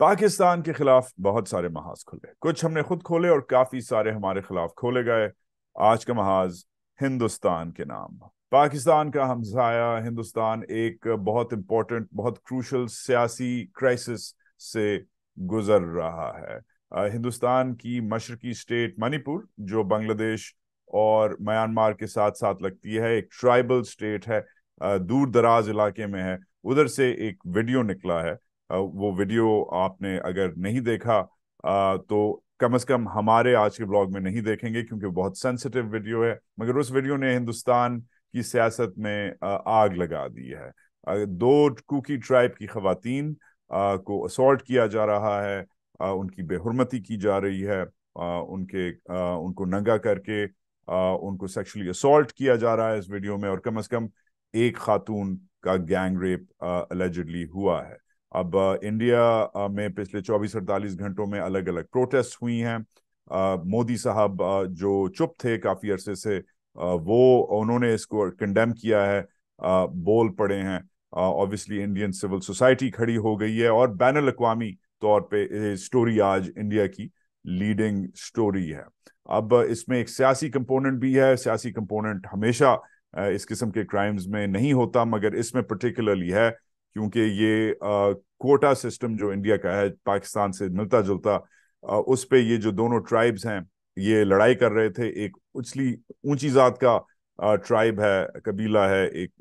पाकिस्तान के खिलाफ बहुत सारे महाज खुले कुछ हमने खुद खोले और काफी सारे हमारे खिलाफ खोले गए आज का महाज हिंदुस्तान के नाम पाकिस्तान का हमसाया हिंदुस्तान एक बहुत इंपॉर्टेंट बहुत क्रूशल सियासी क्राइसिस से गुजर रहा है हिंदुस्तान की मशरकी स्टेट मणिपुर जो बांग्लादेश और म्यांमार के साथ साथ लगती है एक ट्राइबल स्टेट है दूर दराज इलाके में है उधर से एक वीडियो निकला है वो वीडियो आपने अगर नहीं देखा तो कम से कम हमारे आज के ब्लॉग में नहीं देखेंगे क्योंकि बहुत सेंसिटिव वीडियो है मगर उस वीडियो ने हिंदुस्तान की सियासत में आग लगा दी है दो कुकी ट्राइब की खातन को असोल्ट किया जा रहा है उनकी बेहरमती की जा रही है उनके उनको नंगा करके उनको सेक्सुअली असोल्ट किया जा रहा है इस वीडियो में और कम अज कम एक खातून का गैंग रेप अलेजडली हुआ है अब इंडिया में पिछले 24-48 घंटों में अलग अलग प्रोटेस्ट हुई हैं मोदी साहब जो चुप थे काफी अरसे से वो उन्होंने इसको कंडेम किया है बोल पड़े हैं ऑब्वियसली इंडियन सिविल सोसाइटी खड़ी हो गई है और बैन अवी तौर पे स्टोरी आज इंडिया की लीडिंग स्टोरी है अब इसमें एक सियासी कंपोनेंट भी है सियासी कंपोनेंट हमेशा इस किस्म के क्राइम्स में नहीं होता मगर इसमें पर्टिकुलरली है क्योंकि ये आ, कोटा सिस्टम जो इंडिया का है पाकिस्तान से मिलता जुलता आ, उस पर ये जो दोनों ट्राइब्स हैं ये लड़ाई कर रहे थे एक उचली ऊंची जात का ट्राइब है कबीला है एक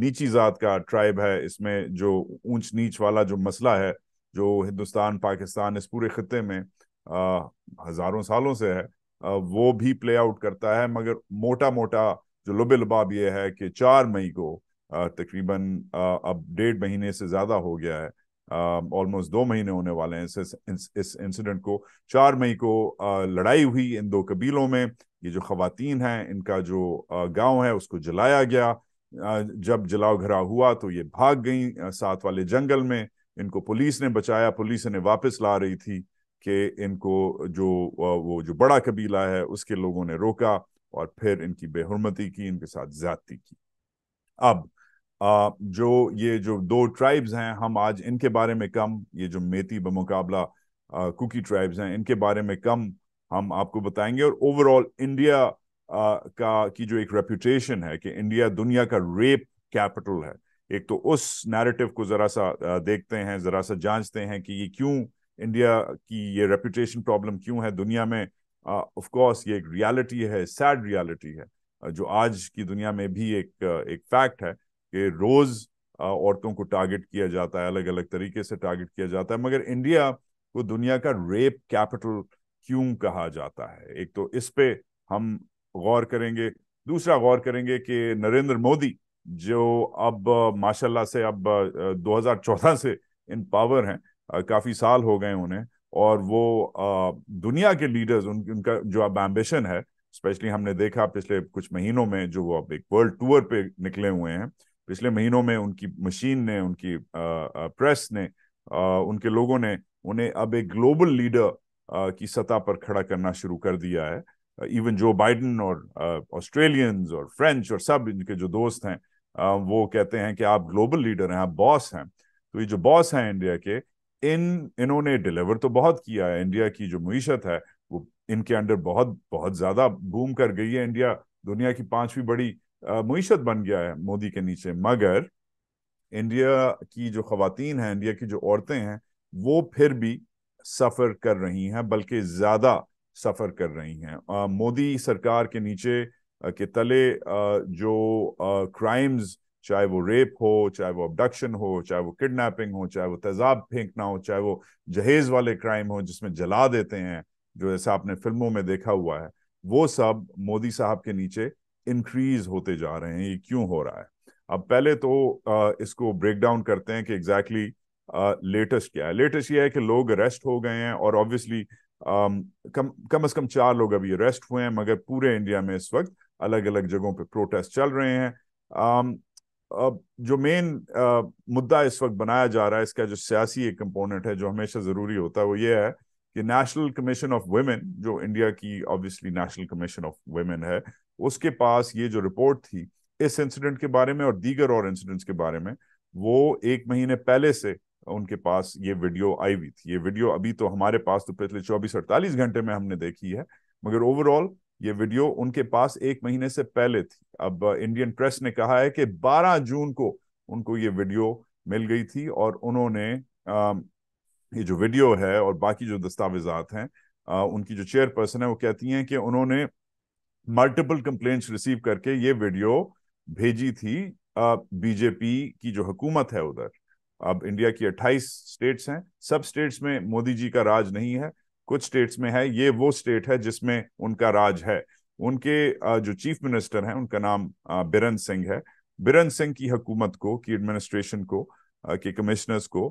नीची जात का ट्राइब है इसमें जो ऊंच नीच वाला जो मसला है जो हिंदुस्तान पाकिस्तान इस पूरे खत्े में आ, हजारों सालों से है आ, वो भी प्ले आउट करता है मगर मोटा मोटा जो लुबे लुबाब ये है कि चार मई को तकरीबन अब डेढ़ महीने से ज़्यादा हो गया है ऑलमोस्ट दो महीने होने वाले हैं इस इस इंसिडेंट को चार मई को लड़ाई हुई इन दो कबीलों में ये जो खातन हैं इनका जो गांव है उसको जलाया गया जब जलाओ घरा हुआ तो ये भाग गई साथ वाले जंगल में इनको पुलिस ने बचाया पुलिस इन्हें वापस ला रही थी कि इनको जो वो जो बड़ा कबीला है उसके लोगों ने रोका और फिर इनकी बेहरमती की इनके साथ ज्यादती की अब जो ये जो दो ट्राइब्स हैं हम आज इनके बारे में कम ये जो मेती बमुकाबला कुकी ट्राइब्स हैं इनके बारे में कम हम आपको बताएंगे और ओवरऑल इंडिया का की जो एक रेप्यूटेशन है कि इंडिया दुनिया का रेप कैपिटल है एक तो उस नैरेटिव को ज़रा सा देखते हैं ज़रा सा जांचते हैं कि ये क्यों इंडिया की ये रेपुटेशन प्रॉब्लम क्यों है दुनिया में ऑफ कोर्स ये एक रियलिटी है सैड रियलिटी है जो आज की दुनिया में भी एक एक फैक्ट है कि रोज औरतों को टारगेट किया जाता है अलग अलग तरीके से टारगेट किया जाता है मगर इंडिया को दुनिया का रेप कैपिटल क्यों कहा जाता है एक तो इस पे हम गौर करेंगे दूसरा गौर करेंगे कि नरेंद्र मोदी जो अब माशाल्लाह से अब 2014 से इन पावर हैं काफी साल हो गए उन्हें और वो दुनिया के लीडर्स उन, उनका जो अब एम्बिशन है स्पेशली हमने देखा पिछले कुछ महीनों में जो वो अब एक वर्ल्ड टूर पे निकले हुए हैं पिछले महीनों में उनकी मशीन ने उनकी प्रेस ने उनके लोगों ने उन्हें अब एक ग्लोबल लीडर की सतह पर खड़ा करना शुरू कर दिया है इवन जो बाइडन और ऑस्ट्रेलियंस और फ्रेंच और सब इनके जो दोस्त हैं वो कहते हैं कि आप ग्लोबल लीडर हैं आप बॉस हैं तो ये जो बॉस हैं इंडिया के इन इन्होंने डिलीवर तो बहुत किया है इंडिया की जो मीशत है वो इनके अंडर बहुत बहुत ज्यादा बूम कर गई है इंडिया दुनिया की पांचवी बड़ी मीशत बन गया है मोदी के नीचे मगर इंडिया की जो खातन हैं इंडिया की जो औरतें हैं वो फिर भी सफ़र कर रही हैं बल्कि ज़्यादा सफ़र कर रही हैं मोदी सरकार के नीचे के तले आ, जो क्राइम्स चाहे वो रेप हो चाहे वो अबडक्शन हो चाहे वो किडनैपिंग हो चाहे वो तेजाब फेंकना हो चाहे वो जहेज वाले क्राइम हो जिसमें जला देते हैं जो ऐसा आपने फिल्मों में देखा हुआ है वो सब मोदी साहब के नीचे इंक्रीज होते जा रहे हैं ये क्यों हो रहा है अब पहले तो इसको ब्रेक डाउन करते हैं कि एग्जैक्टली exactly लेटेस्ट क्या है लेटेस्ट ये है कि लोग अरेस्ट हो गए हैं और ऑब्वियसली कम कम से कम चार लोग अभी अरेस्ट हुए हैं मगर पूरे इंडिया में इस वक्त अलग अलग जगहों पे प्रोटेस्ट चल रहे हैं आम, अब जो मेन मुद्दा इस वक्त बनाया जा रहा है इसका जो सियासी एक कंपोनेंट है जो हमेशा जरूरी होता है वो ये है कि नेशनल कमीशन ऑफ वुमेन जो इंडिया की obviously national commission of women है उसके पास ये जो रिपोर्ट थी इस इंसिडेंट के बारे में और दीगर और इंसिडेंट्स के बारे में वो एक महीने पहले से उनके पास ये वीडियो आई हुई थी ये वीडियो अभी तो हमारे पास तो पिछले चौबीस अड़तालीस घंटे में हमने देखी है मगर ओवरऑल ये वीडियो उनके पास एक महीने से पहले थी अब इंडियन प्रेस ने कहा है कि 12 जून को उनको ये वीडियो मिल गई थी और उन्होंने ये जो वीडियो है और बाकी जो दस्तावेजात हैं उनकी जो चेयरपर्सन है वो कहती हैं कि उन्होंने मल्टीपल कंप्लेंट्स रिसीव करके ये वीडियो भेजी थी बीजेपी की जो हुकूमत है उधर अब इंडिया की 28 स्टेट्स हैं सब स्टेट्स में मोदी जी का राज नहीं है कुछ स्टेट्स में है ये वो स्टेट है जिसमें उनका राज है उनके जो चीफ मिनिस्टर हैं उनका नाम बिरन सिंह है बिरन सिंह की हुकूमत को की एडमिनिस्ट्रेशन को के कमिश्नर्स को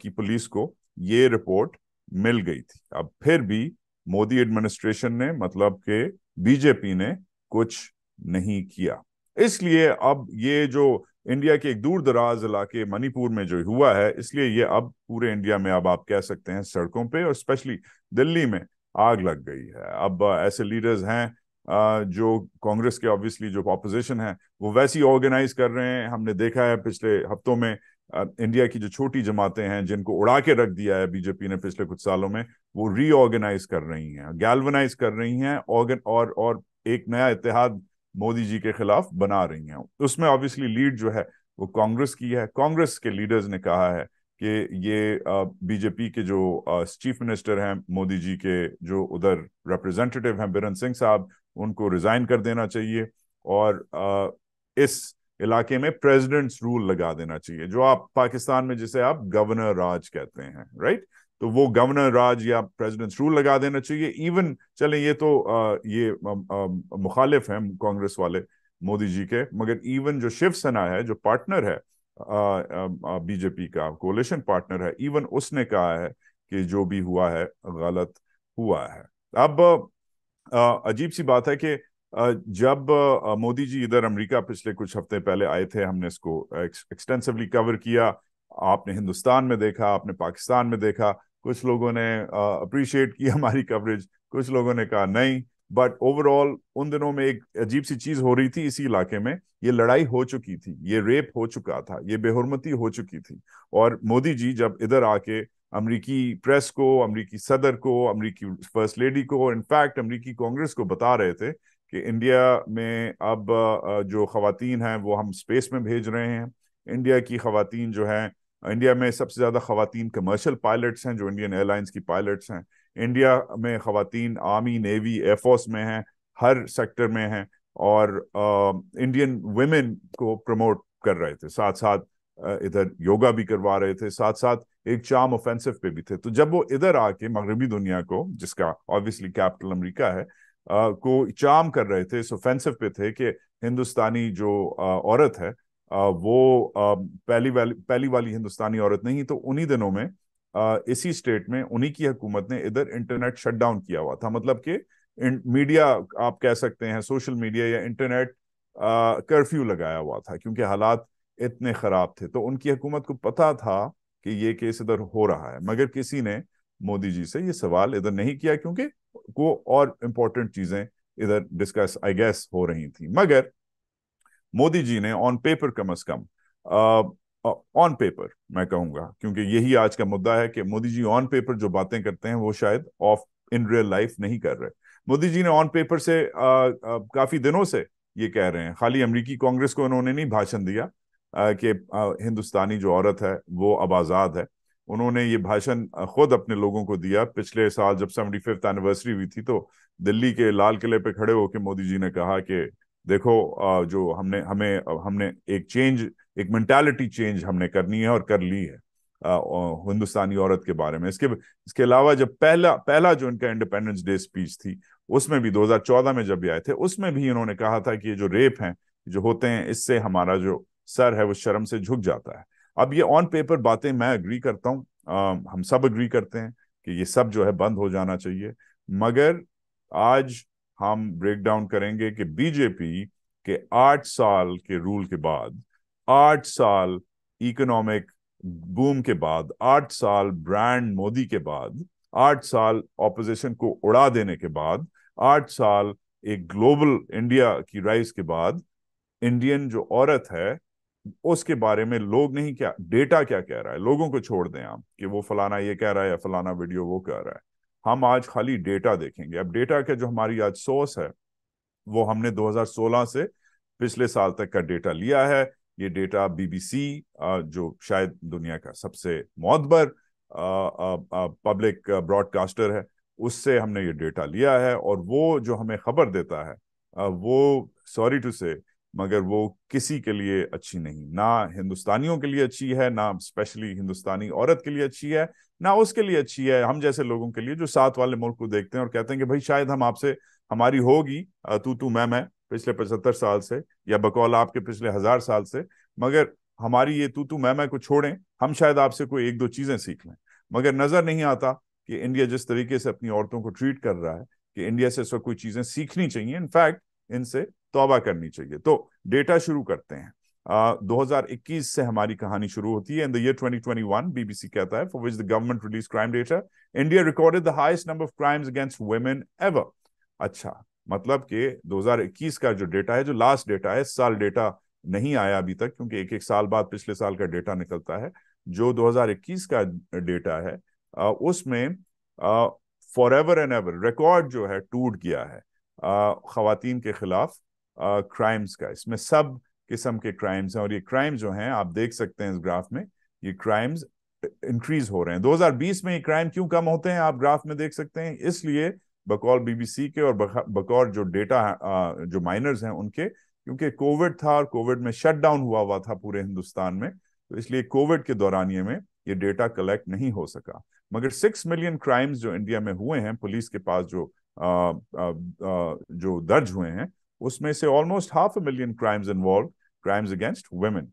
की पुलिस को ये रिपोर्ट मिल गई थी अब फिर भी मोदी एडमिनिस्ट्रेशन ने मतलब के बीजेपी ने कुछ नहीं किया इसलिए अब ये जो इंडिया के एक दूर दराज इलाके मणिपुर में जो हुआ है इसलिए ये अब पूरे इंडिया में अब आप कह सकते हैं सड़कों पे और स्पेशली दिल्ली में आग लग गई है अब ऐसे लीडर्स हैं जो कांग्रेस के ऑब्वियसली जो अपोजिशन है वो वैसी ऑर्गेनाइज कर रहे हैं हमने देखा है पिछले हफ्तों में इंडिया की जो छोटी जमातें हैं जिनको उड़ा के रख दिया है बीजेपी ने पिछले कुछ सालों में वो रीऑर्गेनाइज कर रही हैं गैल्वनाइज कर रही हैं ऑर्गन और और एक नया इतिहाद मोदी जी के खिलाफ बना रही हैं उसमें ऑब्वियसली लीड जो है वो कांग्रेस की है कांग्रेस के लीडर्स ने कहा है कि ये बीजेपी के जो चीफ मिनिस्टर हैं मोदी जी के जो उधर रिप्रेजेंटेटिव हैं बिरन सिंह साहब उनको रिजाइन कर देना चाहिए और आ, इस इलाके में प्रेसिडेंट्स रूल लगा देना चाहिए जो आप पाकिस्तान में जिसे आप गवर्नर राज कहते हैं राइट तो वो गवर्नर राज या प्रेसिडेंट्स रूल लगा देना चाहिए इवन चले ये तो आ, ये मुखालिफ है कांग्रेस वाले मोदी जी के मगर इवन जो शिवसेना है जो पार्टनर है बीजेपी का कोलेशन पार्टनर है इवन उसने कहा है कि जो भी हुआ है गलत हुआ है अब अजीब सी बात है कि जब मोदी जी इधर अमेरिका पिछले कुछ हफ्ते पहले आए थे हमने इसको एक्सटेंसिवली कवर किया आपने हिंदुस्तान में देखा आपने पाकिस्तान में देखा कुछ लोगों ने अप्रिशिएट की हमारी कवरेज कुछ लोगों ने कहा नहीं बट ओवरऑल उन दिनों में एक अजीब सी चीज हो रही थी इसी इलाके में ये लड़ाई हो चुकी थी ये रेप हो चुका था ये बेहरमती हो चुकी थी और मोदी जी जब इधर आके अमरीकी प्रेस को अमरीकी सदर को अमरीकी फर्स्ट लेडी को इनफैक्ट अमरीकी कांग्रेस को बता रहे थे कि इंडिया में अब जो खातन हैं वो हम स्पेस में भेज रहे हैं इंडिया की खातन जो हैं इंडिया में सबसे ज़्यादा खातन कमर्शल पायलट्स हैं जो इंडियन एयरलाइंस की पायलट्स हैं इंडिया में खातन आर्मी नेवी एयरफोर्स में हैं हर सेक्टर में हैं और इंडियन वेमेन को प्रमोट कर रहे थे साथ साथ इधर योगा भी करवा रहे थे साथ साथ एक चाम ऑफेंसिव पे भी थे तो जब वो इधर आके मगरबी दुनिया को जिसका ऑब्वियसली कैपिटल अमेरिका है को चाम कर रहे थे इस ऑफेंसिव पे थे कि हिंदुस्तानी जो औरत है वो पहली वाली पहली वाली हिंदुस्तानी औरत नहीं तो उन्हीं दिनों में इसी स्टेट में उन्हीं की हुकूमत ने इधर इंटरनेट शटडाउन किया हुआ था मतलब कि मीडिया आप कह सकते हैं सोशल मीडिया या इंटरनेट कर्फ्यू लगाया हुआ था क्योंकि हालात इतने खराब थे तो उनकी हुकूमत को पता था कि ये केस इधर हो रहा है मगर किसी ने मोदी जी से ये सवाल इधर नहीं किया क्योंकि वो और इम्पोर्टेंट चीजें इधर डिस्कस आई गेस हो रही थी मगर मोदी जी ने ऑन पेपर कम अज कम ऑन पेपर मैं कहूंगा क्योंकि यही आज का मुद्दा है कि मोदी जी ऑन पेपर जो बातें करते हैं वो शायद ऑफ इन रियल लाइफ नहीं कर रहे मोदी जी ने ऑन पेपर से आ, आ, काफी दिनों से ये कह रहे हैं खाली अमरीकी कांग्रेस को उन्होंने नहीं भाषण दिया कि हिंदुस्तानी जो औरत है वो अब आज़ाद है उन्होंने ये भाषण खुद अपने लोगों को दिया पिछले साल जब सेवेंटी फिफ्थ एनिवर्सरी हुई थी तो दिल्ली के लाल किले पे खड़े होकर मोदी जी ने कहा कि देखो जो हमने हमें हमने एक चेंज एक मेंटालिटी चेंज हमने करनी है और कर ली है हिंदुस्तानी औरत के बारे में इसके इसके अलावा जब पहला पहला जो इनका इंडिपेंडेंस डे स्पीच थी उसमें भी 2014 में जब भी आए थे उसमें भी इन्होंने कहा था कि ये जो रेप हैं जो होते हैं इससे हमारा जो सर है वो शर्म से झुक जाता है अब ये ऑन पेपर बातें मैं अग्री करता हूँ हम सब अग्री करते हैं कि ये सब जो है बंद हो जाना चाहिए मगर आज हम ब्रेक डाउन करेंगे कि बीजेपी के आठ साल के रूल के बाद आठ साल इकोनॉमिक बूम के बाद आठ साल ब्रांड मोदी के बाद आठ साल ऑपोजिशन को उड़ा देने के बाद आठ साल एक ग्लोबल इंडिया की राइज के बाद इंडियन जो औरत है उसके बारे में लोग नहीं क्या डेटा क्या कह रहा है लोगों को छोड़ दें आप कि वो फलाना ये कह रहा है या फलाना वीडियो वो कह रहा है हम आज खाली डेटा देखेंगे अब डेटा का जो हमारी आज सोर्स है वो हमने 2016 से पिछले साल तक का डेटा लिया है ये डेटा बीबीसी जो शायद दुनिया का सबसे मौतबर पब्लिक ब्रॉडकास्टर है उससे हमने ये डेटा लिया है और वो जो हमें खबर देता है वो सॉरी टू से मगर वो किसी के लिए अच्छी नहीं ना हिंदुस्तानियों के लिए अच्छी है ना स्पेशली हिंदुस्तानी औरत के लिए अच्छी है ना उसके लिए अच्छी है हम जैसे लोगों के लिए जो साथ वाले मुल्क को देखते हैं और कहते हैं कि भाई शायद हम आपसे हमारी होगी तू तू मैं मैं पिछले पचहत्तर साल से या बकौल आपके पिछले हजार साल से मगर हमारी ये तू तू मैं मैं को छोड़ें हम शायद आपसे कोई एक दो चीजें सीख लें मगर नजर नहीं आता कि इंडिया जिस तरीके से अपनी औरतों को ट्रीट कर रहा है कि इंडिया से इसको कोई चीजें सीखनी चाहिए इनफैक्ट इनसे तोबा करनी चाहिए तो डेटा शुरू करते हैं Uh, 2021 से हमारी कहानी शुरू होती है इन द ईयर 2021 बीबीसी कहता है for which the government release crime data India recorded the highest number of crimes against women ever अच्छा मतलब कि 2021 का जो डेटा है जो लास्ट डेटा है साल डेटा नहीं आया अभी तक क्योंकि एक एक साल बाद पिछले साल का डेटा निकलता है जो दो का डेटा है उसमें for ever and ever record जो है टूट गया है खातन के खिलाफ क्राइम्स का इसमें सब किस्म के क्राइम्स हैं और ये क्राइम जो हैं आप देख सकते हैं इस ग्राफ में ये क्राइम्स इंक्रीज हो रहे हैं 2020 में ये क्राइम क्यों कम होते हैं आप ग्राफ में देख सकते हैं इसलिए बकौल बीबीसी के और बकौल जो डेटा uh, जो माइनर्स हैं उनके क्योंकि कोविड था और कोविड में शट डाउन हुआ हुआ था पूरे हिंदुस्तान में तो इसलिए कोविड के दौरान ये में ये डेटा कलेक्ट नहीं हो सका मगर सिक्स मिलियन क्राइम्स जो इंडिया में हुए हैं पुलिस के पास जो आ, आ, आ, जो दर्ज हुए हैं उसमें से almost half a million crimes involve crimes against women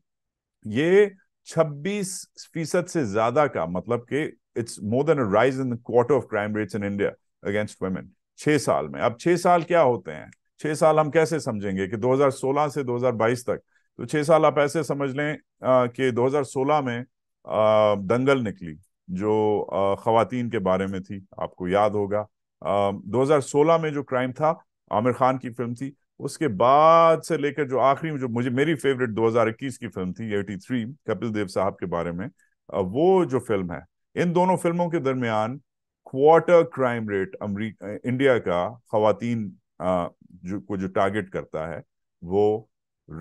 ये 26 फीसद से ज्यादा का मतलब कि it's more than rise in quarter of crime rates in India against women छह साल में अब छह साल क्या होते हैं छह साल हम कैसे समझेंगे कि 2016 से 2022 तक तो छह साल आप ऐसे समझ लें कि 2016 में दंगल निकली जो खातन के बारे में थी आपको याद होगा आ, 2016 में जो क्राइम था आमिर खान की फिल्म थी उसके बाद से लेकर जो आखिरी जो मुझे मेरी फेवरेट 2021 की फिल्म थी एटी थ्री कपिल देव साहब के बारे में वो जो फिल्म है इन दोनों फिल्मों के दरमियान क्वार्टर क्राइम रेट इंडिया का खातन जो को जो टारगेट करता है वो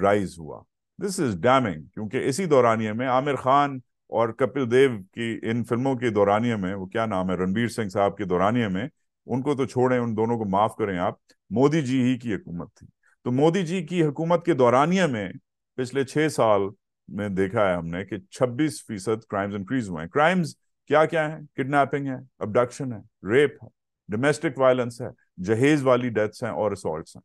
राइज हुआ दिस इज डैमिंग क्योंकि इसी दौरानिये में आमिर खान और कपिल देव की इन फिल्मों के दौरानिए में वो क्या नाम है रणबीर सिंह साहब के दौरानिए में उनको तो छोड़ें उन दोनों को माफ करें आप मोदी जी ही की हुकूमत थी तो मोदी जी की हुकूमत के दौरानिया में पिछले छह साल में देखा है हमने कि 26 फीसद क्राइम्स इंक्रीज हुए हैं क्राइम्स क्या क्या है किडनैपिंग है अबडक्शन है रेप है डोमेस्टिक वायलेंस है जहेज वाली डेथ्स हैं और असॉल्ट हैं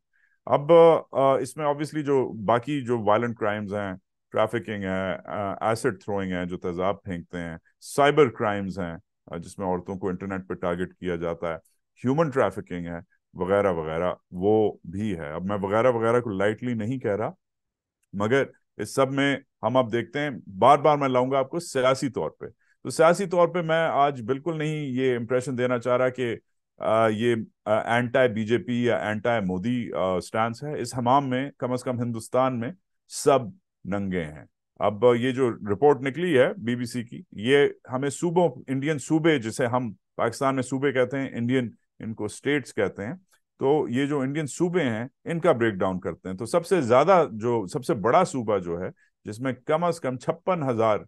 अब इसमें ऑब्वियसली जो बाकी जो वायलेंट क्राइम्स हैं ट्रैफिकिंग है एसिड थ्रोइंग है जो तेजाब फेंकते हैं साइबर क्राइम्स हैं जिसमें औरतों को इंटरनेट पर टारगेट किया जाता है ह्यूमन ट्रैफिकिंग है वगैरह वगैरह वो भी है अब मैं वगैरह वगैरह को लाइटली नहीं कह रहा मगर इस सब में हम अब देखते हैं बार बार मैं लाऊंगा आपको सियासी तौर पे तो सियासी तौर पे मैं आज बिल्कुल नहीं ये इम्प्रेशन देना चाह रहा कि ये एंटा बीजेपी या एंटा मोदी स्टैंड है इस हमाम में कम अज कम हिंदुस्तान में सब नंगे हैं अब ये जो रिपोर्ट निकली है बीबीसी की ये हमें सूबों इंडियन सूबे जिसे हम पाकिस्तान में सूबे कहते हैं इंडियन इनको स्टेट्स कहते हैं तो ये जो इंडियन सूबे हैं इनका ब्रेक डाउन करते हैं तो सबसे ज्यादा जो सबसे बड़ा सूबा जो है जिसमें कम अज कम छप्पन हजार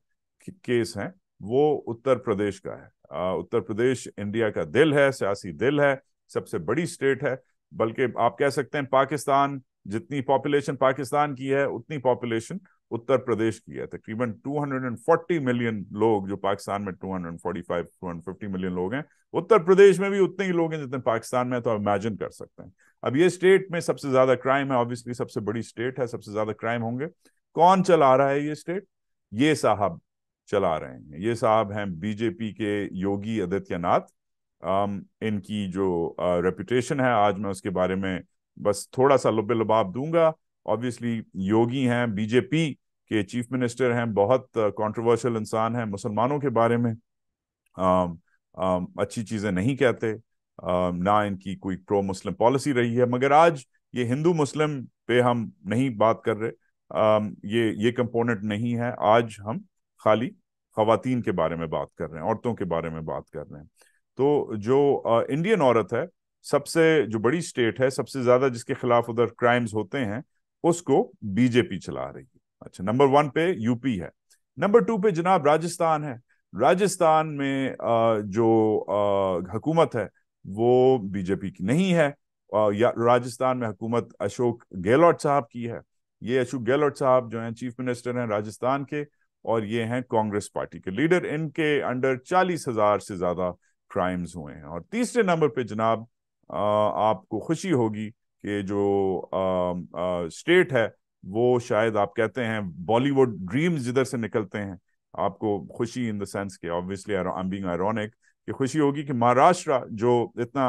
केस हैं वो उत्तर प्रदेश का है आ, उत्तर प्रदेश इंडिया का दिल है सियासी दिल है सबसे बड़ी स्टेट है बल्कि आप कह सकते हैं पाकिस्तान जितनी पॉपुलेशन पाकिस्तान की है उतनी पॉपुलेशन उत्तर प्रदेश की है तकरीबन 240 मिलियन लोग जो पाकिस्तान में 245 250 मिलियन लोग हैं उत्तर प्रदेश में भी उतने ही लोग हैं जितने पाकिस्तान में तो आप इमेजिन कर सकते हैं अब ये स्टेट में सबसे ज्यादा क्राइम है ऑब्वियसली सबसे बड़ी स्टेट है सबसे ज्यादा क्राइम होंगे कौन चला रहा है ये स्टेट ये साहब चला रहे हैं ये साहब हैं बीजेपी के योगी आदित्यनाथ इनकी जो रेपुटेशन है आज मैं उसके बारे में बस थोड़ा सा लुबे लुबाब दूंगा ऑब्वियसली योगी हैं बीजेपी के चीफ मिनिस्टर हैं बहुत कंट्रोवर्शियल uh, इंसान हैं मुसलमानों के बारे में आम, um, आम, um, अच्छी चीजें नहीं कहते आम, um, ना इनकी कोई प्रो मुस्लिम पॉलिसी रही है मगर आज ये हिंदू मुस्लिम पे हम नहीं बात कर रहे आम, ये ये कंपोनेंट नहीं है आज हम खाली खातन के बारे में बात कर रहे हैं औरतों के बारे में बात कर रहे हैं तो जो आ, uh, इंडियन औरत है सबसे जो बड़ी स्टेट है सबसे ज्यादा जिसके खिलाफ उधर क्राइम्स होते हैं उसको बीजेपी चला रही है अच्छा नंबर वन पे यूपी है नंबर टू पे जनाब राजस्थान है राजस्थान में जो हुकूमत है वो बीजेपी की नहीं है या राजस्थान में हुकूमत अशोक गहलोत साहब की है ये अशोक गहलोत साहब जो हैं चीफ मिनिस्टर हैं राजस्थान के और ये हैं कांग्रेस पार्टी के लीडर इनके अंडर चालीस हजार से ज्यादा क्राइम्स हुए हैं और तीसरे नंबर पे जनाब आपको खुशी होगी कि जो स्टेट है वो शायद आप कहते हैं बॉलीवुड ड्रीम्स जिधर से निकलते हैं आपको खुशी इन द सेंस के obviously I am being ironic कि खुशी होगी कि महाराष्ट्र जो इतना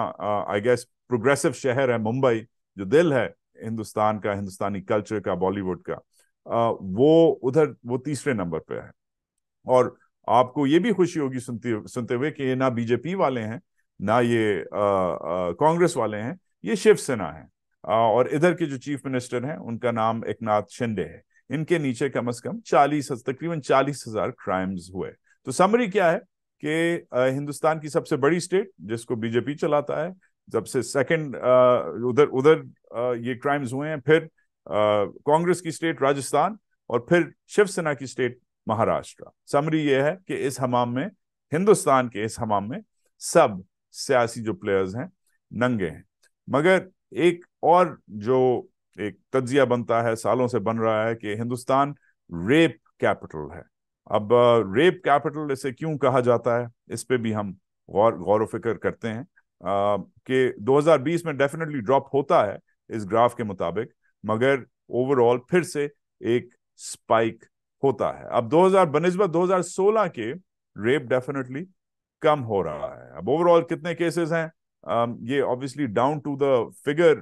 आई गेस प्रोग्रेसिव शहर है मुंबई जो दिल है हिंदुस्तान का हिंदुस्तानी कल्चर का बॉलीवुड का आ, वो उधर वो तीसरे नंबर पे है और आपको ये भी खुशी होगी सुनते सुनते हुए कि ये ना बीजेपी वाले हैं ना ये कांग्रेस वाले हैं ये शिवसेना है और इधर के जो चीफ मिनिस्टर हैं उनका नाम एकनाथ शिंदे है इनके नीचे कम से कम चालीस तकरीबन चालीस हजार क्राइम्स हुए तो समरी क्या है कि हिंदुस्तान की सबसे बड़ी स्टेट जिसको बीजेपी चलाता है जब से सेकंड उधर उधर ये क्राइम्स हुए हैं फिर कांग्रेस की स्टेट राजस्थान और फिर शिवसेना की स्टेट महाराष्ट्र समरी ये है कि इस हमाम में हिंदुस्तान के इस हमाम में सब सियासी जो प्लेयर्स हैं नंगे हैं मगर एक और जो एक तजिया बनता है सालों से बन रहा है कि हिंदुस्तान रेप कैपिटल है अब रेप कैपिटल इसे क्यों कहा जाता है इस पर भी हम गौर गौर फिक्र करते हैं कि 2020 में डेफिनेटली ड्रॉप होता है इस ग्राफ के मुताबिक मगर ओवरऑल फिर से एक स्पाइक होता है अब 2000 बनस्बत 2016 के रेप डेफिनेटली कम हो रहा है अब ओवरऑल कितने केसेस हैं Um, ये obviously down to the figure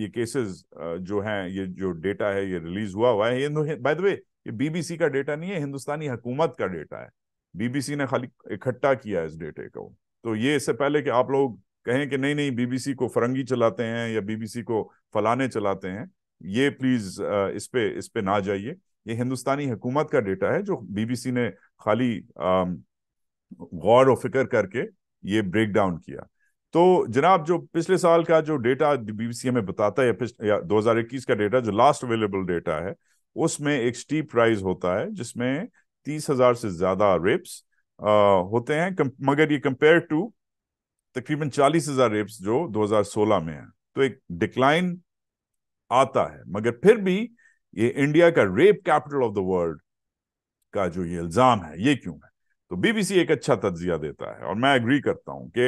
ये केसेस uh, जो हैं ये जो डेटा है ये रिलीज हुआ हुआ है बाय द वे ये बीबीसी का डेटा नहीं है हिंदुस्तानी हुकूमत का डेटा है बीबीसी ने खाली इकट्ठा किया इस डेटे को तो ये इससे पहले कि आप लोग कहें कि नहीं नहीं बीबीसी को फरंगी चलाते हैं या बीबीसी को फलाने चलाते हैं ये प्लीज uh, इस पे इस पे ना जाइए ये हिंदुस्तानी हुकूमत का डेटा है जो बीबीसी ने खाली um, गौर और फिक्र करके ये ब्रेक डाउन किया तो जनाब जो पिछले साल का जो डेटा बीबीसी हमें बताता है या, हजार इक्कीस का डेटा जो लास्ट अवेलेबल डेटा है उसमें एक स्टीप राइज होता है जिसमें तीस हजार से ज्यादा रेप्स आ, होते हैं कम, मगर ये कंपेयर टू तकरीबन चालीस हजार रेप्स जो 2016 में है तो एक डिक्लाइन आता है मगर फिर भी ये इंडिया का rape capital of the world का जो ये इल्जाम है ये क्यों है तो बीबीसी एक अच्छा तजिया देता है और मैं एग्री करता हूं कि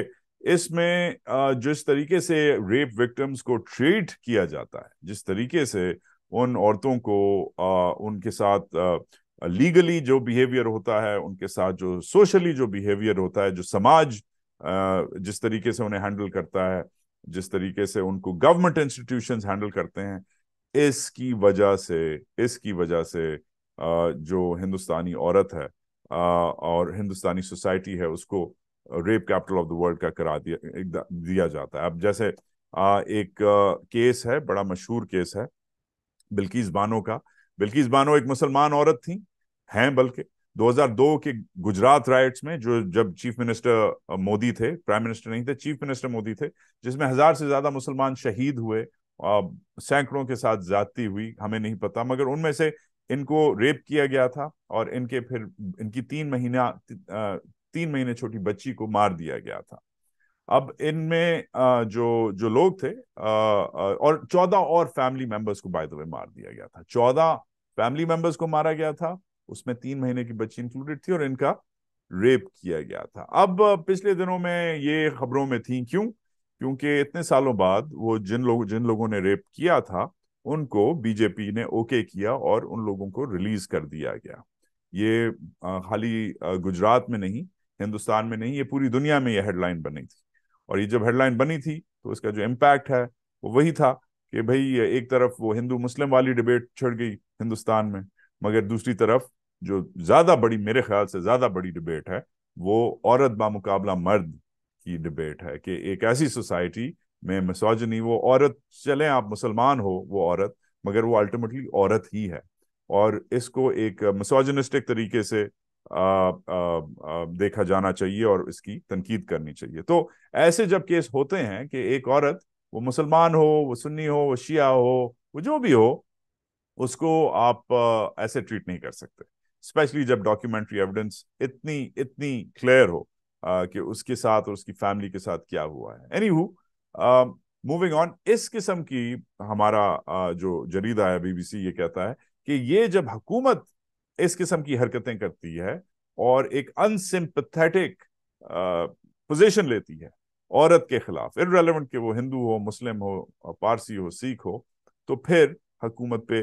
इसमें जिस तरीके से रेप विक्टिम्स को ट्रीट किया जाता है जिस तरीके से उन औरतों को उनके साथ लीगली जो बिहेवियर होता है उनके साथ जो सोशली जो बिहेवियर होता है जो समाज जिस तरीके से उन्हें हैंडल करता है जिस तरीके से उनको गवर्नमेंट इंस्टीट्यूशन हैंडल करते हैं इसकी वजह से इसकी वजह से जो हिंदुस्तानी औरत है और हिंदुस्तानी सोसाइटी है उसको rape capital of the world का करा दिया दिया जाता है अब जैसे आ, एक आ, केस है बड़ा मशहूर केस है बिल्किस बानो का बिल्किस बानो एक मुसलमान औरत थी हैं बल्कि 2002 के गुजरात राइट्स में जो जब चीफ मिनिस्टर मोदी थे प्राइम मिनिस्टर नहीं थे चीफ मिनिस्टर मोदी थे जिसमें हजार से ज्यादा मुसलमान शहीद हुए सैकड़ों के साथ जाती हुई हमें नहीं पता मगर उनमें से इनको रेप किया गया था और इनके फिर इनकी तीन महीना तीन महीने छोटी बच्ची को मार दिया गया था अब इनमें जो जो लोग थे और चौदह और फैमिली मेंबर्स को बाय द वे मार दिया गया था चौदह फैमिली मेंबर्स को मारा गया था उसमें तीन महीने की बच्ची इंक्लूडेड थी और इनका रेप किया गया था अब पिछले दिनों में ये खबरों में थी क्यों क्योंकि इतने सालों बाद वो जिन लोग जिन लोगों ने रेप किया था उनको बीजेपी ने ओके किया और उन लोगों को रिलीज कर दिया गया ये खाली गुजरात में नहीं हिंदुस्तान में नहीं ये पूरी दुनिया में ये हेडलाइन बनी थी और ये जब हेडलाइन बनी थी तो इसका जो इम्पैक्ट है वो वही था कि भाई एक तरफ वो हिंदू मुस्लिम वाली डिबेट छिड़ गई हिंदुस्तान में मगर दूसरी तरफ जो ज्यादा बड़ी मेरे ख्याल से ज्यादा बड़ी डिबेट है वो औरत बामुकाबला मर्द की डिबेट है कि एक ऐसी सोसाइटी में मिसोजनी वो औरत चले आप मुसलमान हो वो औरत मगर वो अल्टीमेटली औरत ही है और इसको एक मिसोजनिस्टिक तरीके से आ, आ, आ, देखा जाना चाहिए और इसकी तनकीद करनी चाहिए तो ऐसे जब केस होते हैं कि एक औरत वो मुसलमान हो वो सुन्नी हो वो शिया हो वो जो भी हो उसको आप आ, ऐसे ट्रीट नहीं कर सकते स्पेशली जब डॉक्यूमेंट्री एविडेंस इतनी इतनी क्लियर हो आ, कि उसके साथ और उसकी फैमिली के साथ क्या हुआ है any anyway, moving um, on इस किस्म की हमारा जो जरीदा है बीबीसी ये कहता है कि ये जब हुकूमत इस किस्म की हरकतें करती है और एक अनसिम्पथेटिक पोजीशन लेती है औरत के खिलाफ इरेलीवेंट कि वो हिंदू हो मुस्लिम हो पारसी हो सिख हो तो फिर हकूमत पे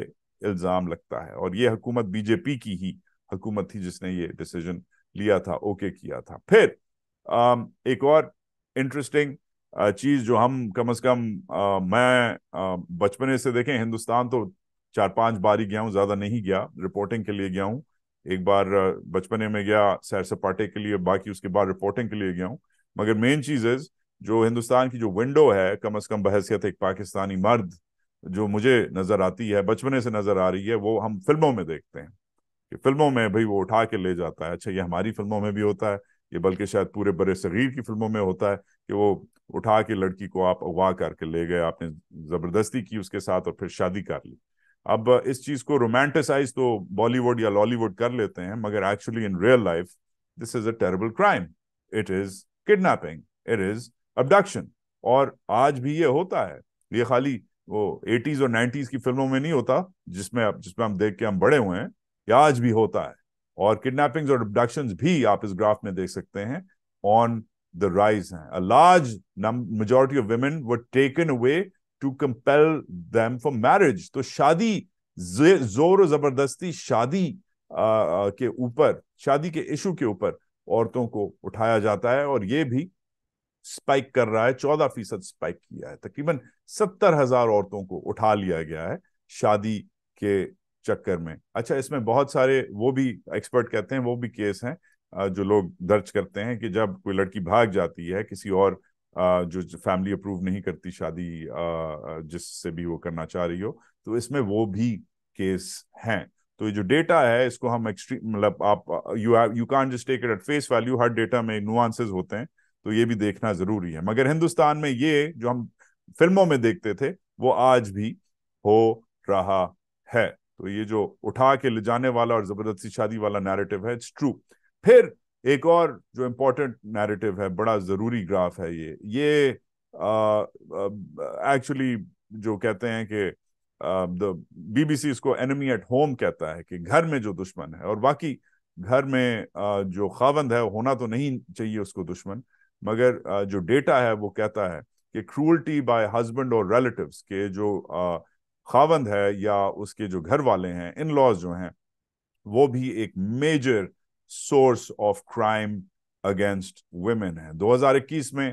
इल्ज़ाम लगता है और ये हुकूमत बीजेपी की ही हुकूमत थी जिसने ये डिसीजन लिया था ओके किया था फिर um, एक और इंटरेस्टिंग चीज जो हम कम से कम मैं बचपने से देखें हिंदुस्तान तो चार पांच बार ही गया हूँ ज्यादा नहीं गया रिपोर्टिंग के लिए गया हूँ एक बार बचपने में गया सैर सपाटे के लिए बाकी उसके बाद रिपोर्टिंग के लिए गया हूँ मगर मेन चीज इज जो हिंदुस्तान की जो विंडो है कम अज कम बहसियत एक पाकिस्तानी मर्द जो मुझे नजर आती है बचपने से नजर आ रही है वो हम फिल्मों में देखते हैं कि फिल्मों में भाई वो उठा के ले जाता है अच्छा ये हमारी फिल्मों में भी होता है ये बल्कि शायद पूरे बर सगीर की फिल्मों में होता है कि वो उठा के लड़की को आप अगवा करके ले गए आपने जबरदस्ती की उसके साथ और फिर शादी कर ली अब इस चीज को रोमांटिसाइज तो बॉलीवुड या लॉलीवुड कर लेते हैं मगर actually in real life this is a terrible crime it is kidnapping it is abduction और आज भी ये होता है ये खाली वो एटीज और नाइन्टीज की फिल्मों में नहीं होता जिसमें जिसमें हम देख के हम बड़े हुए हैं ये आज भी होता है और किडनैपिंग्स और अबडक्शन भी आप इस ग्राफ में देख सकते हैं ऑन द राइज हैं a large majority of women were taken away to compel them for marriage तो शादी जोर जबरदस्ती शादी आ, के ऊपर शादी के इशू के ऊपर औरतों को उठाया जाता है और ये भी स्पाइक कर रहा है चौदह फीसद स्पाइक किया है तकरीबन सत्तर हजार औरतों को उठा लिया गया है शादी के चक्कर में अच्छा इसमें बहुत सारे वो भी एक्सपर्ट कहते हैं वो भी केस हैं जो लोग दर्ज करते हैं कि जब कोई लड़की भाग जाती है किसी और जो फैमिली अप्रूव नहीं करती शादी जिससे भी वो करना चाह रही हो तो इसमें वो भी केस हैं तो ये जो डेटा है इसको हम एक्सट्रीम मतलब आप you you can just take it at face value हर डेटा में नुआंसेज होते हैं तो ये भी देखना जरूरी है मगर हिंदुस्तान में ये जो हम फिल्मों में देखते थे वो आज भी हो रहा है तो ये जो उठा के ले जाने वाला और जबरदस्ती शादी वाला नैरेटिव है इट्स ट्रू फिर एक और जो इम्पोर्टेंट नैरेटिव है बड़ा जरूरी ग्राफ है ये ये एक्चुअली जो कहते हैं कि द बीबीसी इसको एनिमी एट होम कहता है कि घर में जो दुश्मन है और बाकी घर में आ, जो खावंद है होना तो नहीं चाहिए उसको दुश्मन मगर आ, जो डेटा है वो कहता है कि क्रूअल्टी बाय हस्बैंड और रिलेटिव्स के जो आ, खावंद है या उसके जो घर वाले हैं इन लॉज जो हैं वो भी एक major source of crime against women है 2021 में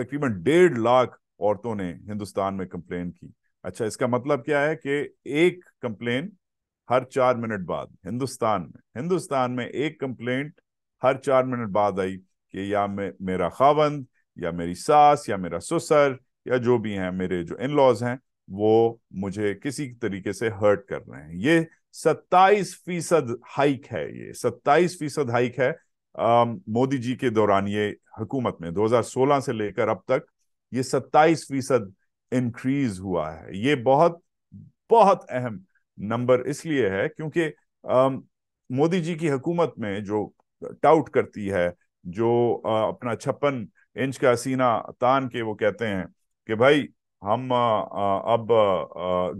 तकरीबन डेढ़ लाख औरतों ने हिंदुस्तान में कंप्लेन की अच्छा इसका मतलब क्या है कि एक कंप्लेन हर चार मिनट बाद हिंदुस्तान में हिंदुस्तान में एक कंप्लेंट हर चार मिनट बाद आई कि या मे, मेरा खावंद या मेरी सास या मेरा ससुर या जो भी हैं मेरे जो इन लॉज हैं वो मुझे किसी तरीके से हर्ट कर रहे हैं ये सत्ताईस फीसद हाइक है ये सत्ताईस फीसद हाइक है मोदी जी के दौरान ये हुकूमत में 2016 से लेकर अब तक ये सत्ताईस फीसद इंक्रीज हुआ है ये बहुत बहुत अहम नंबर इसलिए है क्योंकि मोदी जी की हुकूमत में जो टाउट करती है जो आ, अपना छप्पन इंच का सीना तान के वो कहते हैं कि भाई हम अब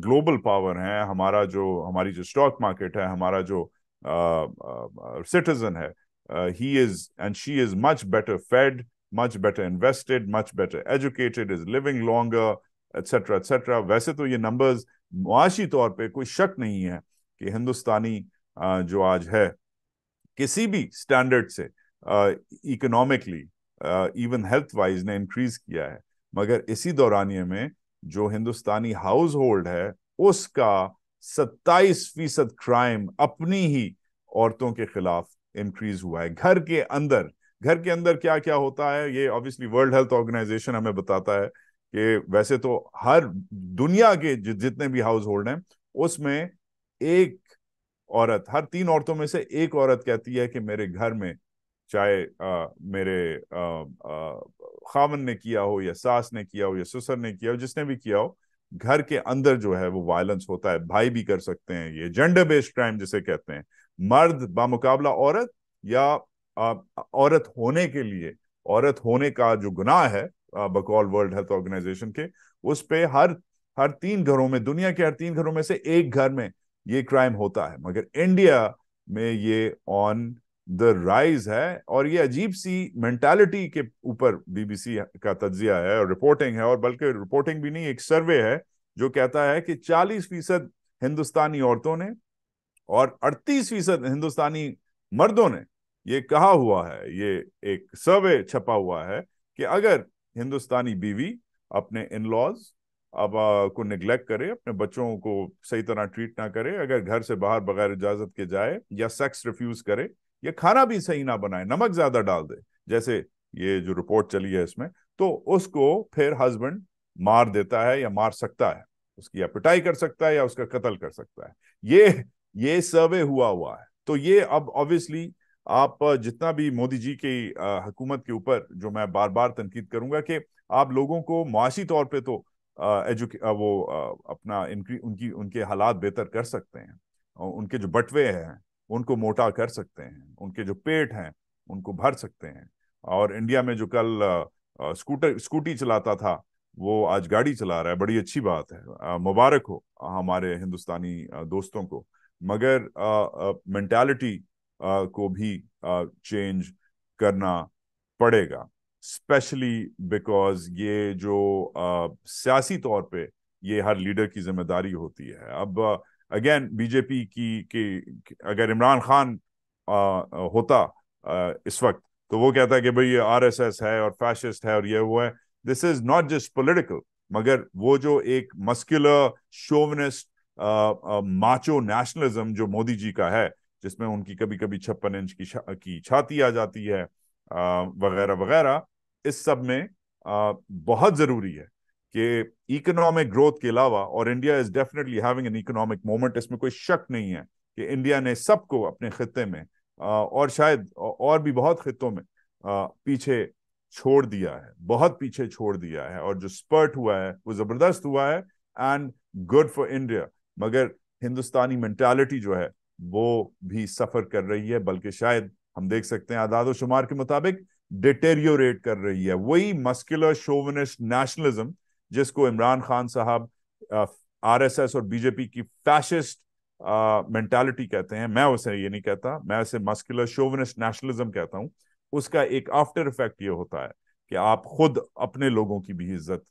ग्लोबल पावर हैं हमारा जो हमारी जो स्टॉक मार्केट है हमारा जो सिटीजन है he is and she is much better fed much better invested much better educated is living longer etcetera etcetera वैसे तो ये नंबर्स मुआशी तौर पे कोई शक नहीं है कि हिंदुस्तानी जो आज है किसी भी स्टैंडर्ड से इकोनॉमिकली इवन हेल्थ वाइज ने इंक्रीज किया है मगर इसी दौरान में जो हिंदुस्तानी हाउस होल्ड है उसका 27 फीसद क्राइम अपनी ही औरतों के खिलाफ इंक्रीज हुआ है घर के अंदर घर के अंदर क्या क्या होता है ये ऑब्वियसली वर्ल्ड हेल्थ ऑर्गेनाइजेशन हमें बताता है कि वैसे तो हर दुनिया के जितने भी हाउस होल्ड हैं उसमें एक औरत हर तीन औरतों में से एक औरत कहती है कि मेरे घर में चाहे आ, मेरे खामन ने किया हो या सास ने किया हो या ससुर ने किया हो जिसने भी किया हो घर के अंदर जो है वो वायलेंस होता है भाई भी कर सकते हैं ये जेंडर बेस्ड क्राइम जिसे कहते हैं मर्द बामुकाबला औरत या आ, औरत होने के लिए औरत होने का जो गुनाह है बकौल वर्ल्ड हेल्थ ऑर्गेनाइजेशन के उस पर हर हर तीन घरों में दुनिया के हर तीन घरों में से एक घर में ये क्राइम होता है मगर इंडिया में ये ऑन द राइज है और ये अजीब सी मेंटालिटी के ऊपर बीबीसी का तजिया है और रिपोर्टिंग है और बल्कि रिपोर्टिंग भी नहीं एक सर्वे है जो कहता है कि 40 फीसद हिंदुस्तानी औरतों ने और 38 फीसद हिंदुस्तानी मर्दों ने ये कहा हुआ है ये एक सर्वे छपा हुआ है कि अगर हिंदुस्तानी बीवी अपने इन लॉज अब को निग्लेक्ट करे अपने बच्चों को सही तरह ट्रीट ना करे अगर घर से बाहर बगैर इजाजत के जाए या सेक्स रिफ्यूज करे या खाना भी सही ना बनाए नमक ज्यादा डाल दे जैसे ये जो रिपोर्ट चली है इसमें तो उसको फिर हस्बैंड मार देता है या मार सकता है उसकी या पिटाई कर सकता है या उसका कत्ल कर सकता है ये ये सर्वे हुआ हुआ है तो ये अब ऑब्वियसली आप जितना भी मोदी जी की हुकूमत के ऊपर जो मैं बार बार तनकीद करूंगा कि आप लोगों को मुआशी तौर पे तो एजुके वो अपना इनकी उनकी उनके हालात बेहतर कर सकते हैं उनके जो बटवे हैं उनको मोटा कर सकते हैं उनके जो पेट हैं उनको भर सकते हैं और इंडिया में जो कल स्कूटर स्कूटी चलाता था वो आज गाड़ी चला रहा है बड़ी अच्छी बात है मुबारक हो हमारे हिंदुस्तानी दोस्तों को मगर मेंटालिटी को भी चेंज करना पड़ेगा स्पेशली बिकॉज ये जो सियासी तौर पे ये हर लीडर की जिम्मेदारी होती है अब अगेन बीजेपी की, के अगर इमरान खान आ, होता आ, इस वक्त तो वो कहता है कि भाई ये आरएसएस है और फैशिस्ट है और ये वो है this is not just political मगर वो जो एक मस्कुलर शोवनिस्ट माचो नेशनलिज्म जो मोदी जी का है जिसमें उनकी कभी कभी छप्पन इंच की छा, की छाती आ जाती है वगैरह वगैरह इस सब में आ, बहुत जरूरी है कि इकोनॉमिक ग्रोथ के अलावा और India is definitely having an economic moment इसमें कोई शक नहीं है कि इंडिया ने सबको अपने खत्े में और शायद और भी बहुत खितों में पीछे छोड़ दिया है बहुत पीछे छोड़ दिया है और जो स्पर्ट हुआ है वो जबरदस्त हुआ है एंड गुड फॉर इंडिया मगर हिंदुस्तानी मेंटालिटी जो है वो भी सफर कर रही है बल्कि शायद हम देख सकते हैं आदाद शुमार के मुताबिक डिटेरियोरेट कर रही है वही मस्कुलर शोवनिस्ट नेशनलिज्म जिसको इमरान खान साहब आरएसएस और बीजेपी की फैशिस्ट मेंटालिटी कहते हैं मैं उसे ये नहीं कहता मैं उसे मस्कुलर शोवनिस्ट नेशनलिज्म कहता हूं उसका एक आफ्टर इफेक्ट ये होता है कि आप खुद अपने लोगों की भी इज्जत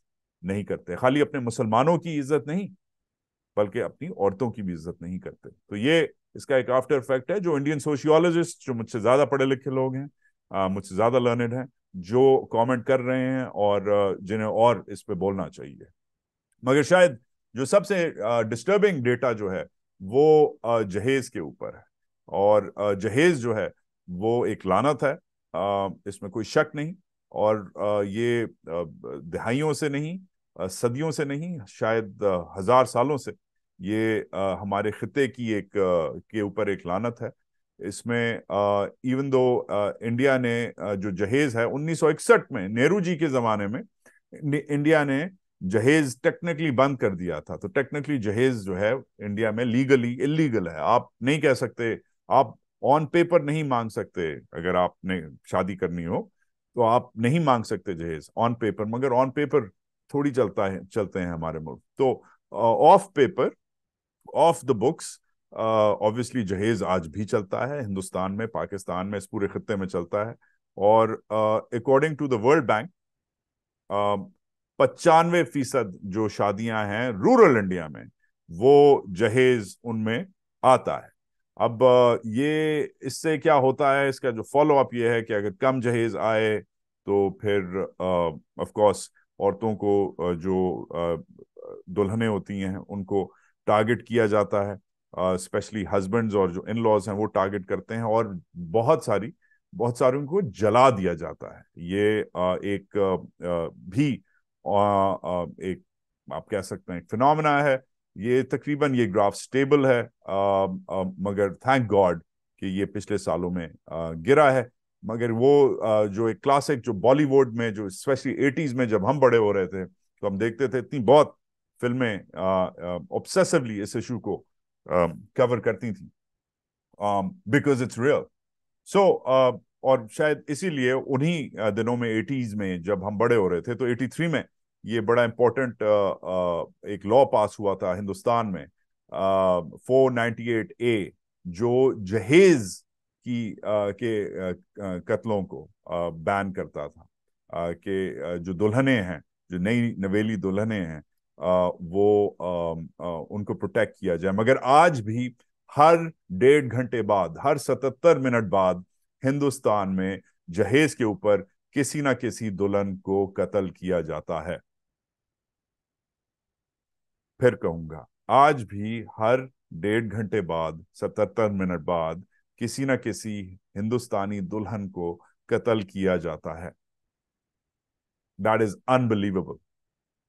नहीं करते खाली अपने मुसलमानों की इज्जत नहीं बल्कि अपनी औरतों की भी इज्जत नहीं करते तो ये इसका एक आफ्टर इफेक्ट है जो इंडियन सोशियोलॉजिस्ट जो मुझसे ज्यादा पढ़े लिखे लोग हैं मुझसे ज्यादा लर्नड हैं जो कमेंट कर रहे हैं और जिन्हें और इस पे बोलना चाहिए मगर शायद जो सबसे डिस्टर्बिंग डेटा जो है वो जहेज के ऊपर है और जहेज जो है वो एक लानत है इसमें कोई शक नहीं और ये दहाइयों से नहीं सदियों से नहीं शायद हजार सालों से ये हमारे खत्े की एक के ऊपर एक लानत है इसमें इवन दो इंडिया ने जो जहेज है 1961 में नेहरू जी के जमाने में इंडिया ने जहेज टेक्निकली बंद कर दिया था तो टेक्निकली जहेज जो है इंडिया में लीगली इलीगल है आप नहीं कह सकते आप ऑन पेपर नहीं मांग सकते अगर आपने शादी करनी हो तो आप नहीं मांग सकते जहेज ऑन पेपर मगर ऑन पेपर थोड़ी चलता है चलते हैं हमारे मुल्क तो off paper off the books obviously जहेज आज भी चलता है हिंदुस्तान में पाकिस्तान में इस पूरे खत्ते में चलता है और according to the World Bank पचानवे फीसद जो शादियां हैं रूरल इंडिया में वो जहेज उनमें आता है अब ये इससे क्या होता है इसका जो फॉलो अप ये है कि अगर कम जहेज आए तो फिर ऑफ कोर्स औरतों को जो दुल्हने होती हैं उनको टारगेट किया जाता है स्पेशली uh, हस्बैंड्स और जो इन लॉज हैं वो टारगेट करते हैं और बहुत सारी बहुत सारे उनको जला दिया जाता है ये uh, एक uh, uh भी uh, uh, एक आप कह सकते हैं फिनमिना है ये तकरीबन ये ग्राफ स्टेबल है मगर थैंक गॉड कि ये पिछले सालों में गिरा है मगर वो जो एक क्लासिक जो बॉलीवुड में जो स्पेशली एटीज में जब हम बड़े हो रहे थे तो हम देखते थे इतनी बहुत फिल्में ऑब्सेसिवली इस इशू को कवर um, करती थी बिकॉज इट्स रियल सो और शायद इसीलिए उन्हीं uh, दिनों में एटीज में जब हम बड़े हो रहे थे तो एटी थ्री में ये बड़ा uh, uh, एक लॉ पास हुआ था हिंदुस्तान में फोर नाइनटी एट ए जो जहेज की uh, के uh, uh कत्लों को बैन करता था कि जो दुल्हने हैं जो नई नवेली दुल्हने हैं वो उनको प्रोटेक्ट किया जाए मगर आज भी हर डेढ़ घंटे बाद हर सतहत्तर मिनट बाद हिंदुस्तान में जहेज के ऊपर किसी ना किसी दुल्हन को कत्ल किया जाता है फिर कहूंगा आज भी हर डेढ़ घंटे बाद सतहत्तर मिनट बाद किसी ना किसी हिंदुस्तानी दुल्हन को कत्ल किया जाता है that is unbelievable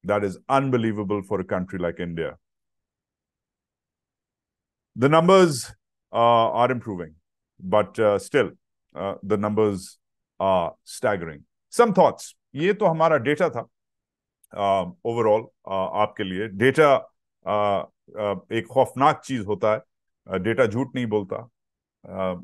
That is unbelievable for a country like India. The numbers uh, are improving, but uh, still, uh, the numbers are staggering. Some thoughts. ये तो हमारा डेटा था ओवरऑल uh, uh, आपके लिए डेटा uh, uh, एक खौफनाक चीज होता है डेटा uh, झूठ नहीं बोलता uh,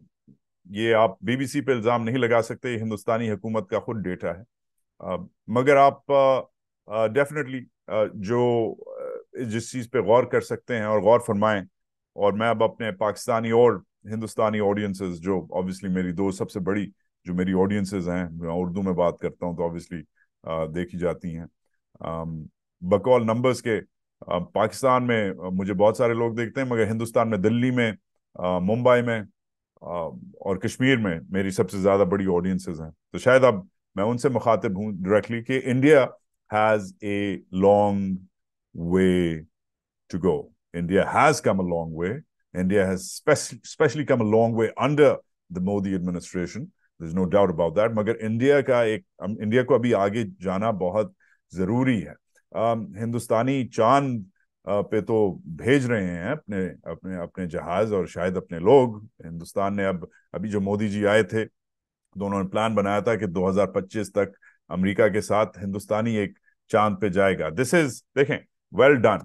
ये आप बीबीसी पे इल्ज़ाम नहीं लगा सकते ये हिंदुस्तानी हुकूमत का खुद डेटा है uh, मगर आप uh, डेफिनेटली uh, uh, जो uh, जिस चीज़ पे गौर कर सकते हैं और गौर फरमाएं और मैं अब अपने पाकिस्तानी और हिंदुस्तानी ऑडियंसेस जो ऑब्वियसली मेरी दो सबसे बड़ी जो मेरी ऑडियंसेस हैं मैं उर्दू में बात करता हूँ तो ऑब्वियसली uh, देखी जाती हैं um, बकौल नंबर्स के uh, पाकिस्तान में uh, मुझे बहुत सारे लोग देखते हैं मगर हिंदुस्तान में दिल्ली में मुंबई में और कश्मीर में मेरी सबसे ज़्यादा बड़ी ऑडियंस हैं तो शायद अब मैं उनसे मुखातिब हूँ डायरेक्टली कि India has a long way to go. India has come a long way. India has spe- especially come a long way under the Modi administration. There's no doubt about that. But India ka ek, um, India ko abhi aage jana bahut zaruri hai. um, Hindustani चांद पे तो भेज रहे हैं अपने अपने अपने जहाज और शायद अपने लोग हिंदुस्तान ने अब अभी जो मोदी जी आए थे दोनों ने प्लान बनाया था कि 2025 तक अमेरिका के साथ हिंदुस्तानी एक चांद पे जाएगा दिस इज देखें वेल डन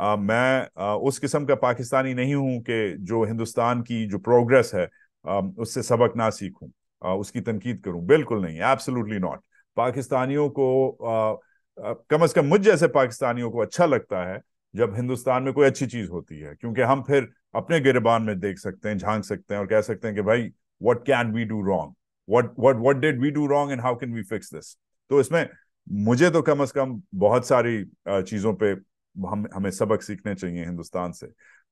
मैं आ, उस किस्म का पाकिस्तानी नहीं हूं कि जो हिंदुस्तान की जो प्रोग्रेस है आ, उससे सबक ना सीखूं आ, उसकी तनकीद करूं बिल्कुल नहीं एब्सोल्युटली नॉट पाकिस्तानियों को कम अज कम मुझ जैसे पाकिस्तानियों को अच्छा लगता है जब हिंदुस्तान में कोई अच्छी चीज होती है क्योंकि हम फिर अपने गिरबान में देख सकते हैं झांक सकते हैं और कह सकते हैं कि भाई what can we do wrong what what what did we do wrong and how can we fix this तो इसमें मुझे तो कम से कम बहुत सारी चीजों पे हम हमें सबक सीखने चाहिए हिंदुस्तान से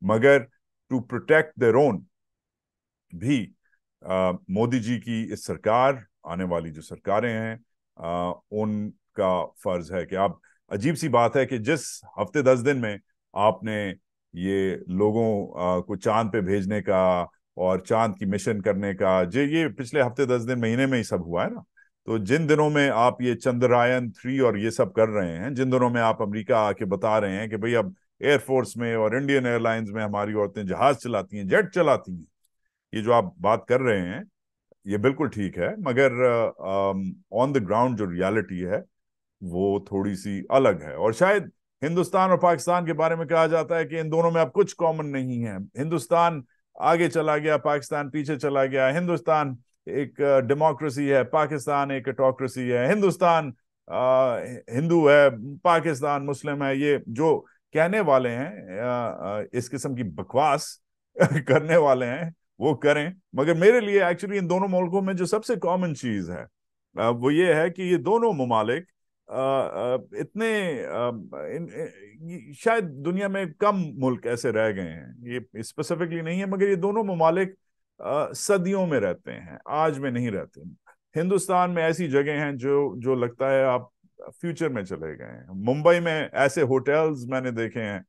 मगर टू प्रोटेक्ट द ओन भी मोदी जी की इस सरकार आने वाली जो सरकारें हैं उनका फर्ज है कि आप अजीब सी बात है कि जिस हफ्ते दस दिन में आपने ये लोगों आ, को चांद पे भेजने का और चांद की मिशन करने का जो ये पिछले हफ्ते दस दिन महीने में ही सब हुआ है ना तो जिन दिनों में आप ये चंद्रयान थ्री और ये सब कर रहे हैं जिन दिनों में आप अमेरिका आके बता रहे हैं कि भाई अब एयरफोर्स में और इंडियन एयरलाइंस में हमारी औरतें जहाज चलाती हैं जेट चलाती हैं ये जो आप बात कर रहे हैं ये बिल्कुल ठीक है मगर ऑन द ग्राउंड जो रियलिटी है वो थोड़ी सी अलग है और शायद हिंदुस्तान और पाकिस्तान के बारे में कहा जाता है कि इन दोनों में अब कुछ कॉमन नहीं है हिंदुस्तान आगे चला गया पाकिस्तान पीछे चला गया हिंदुस्तान एक डेमोक्रेसी है पाकिस्तान एक एटोक्रेसी है हिंदुस्तान हिंदू है पाकिस्तान मुस्लिम है ये जो कहने वाले हैं इस किस्म की बकवास करने वाले हैं वो करें मगर मेरे लिए एक्चुअली इन दोनों मुल्कों में जो सबसे कॉमन चीज है वो ये है कि ये दोनों ममालिक इतने इन, इन, शायद दुनिया में कम मुल्क ऐसे रह गए हैं ये स्पेसिफिकली नहीं है मगर ये दोनों ममालिक सदियों में रहते हैं आज में नहीं रहते हिंदुस्तान में ऐसी जगह हैं जो जो लगता है आप फ्यूचर में चले गए हैं मुंबई में ऐसे होटल्स मैंने देखे हैं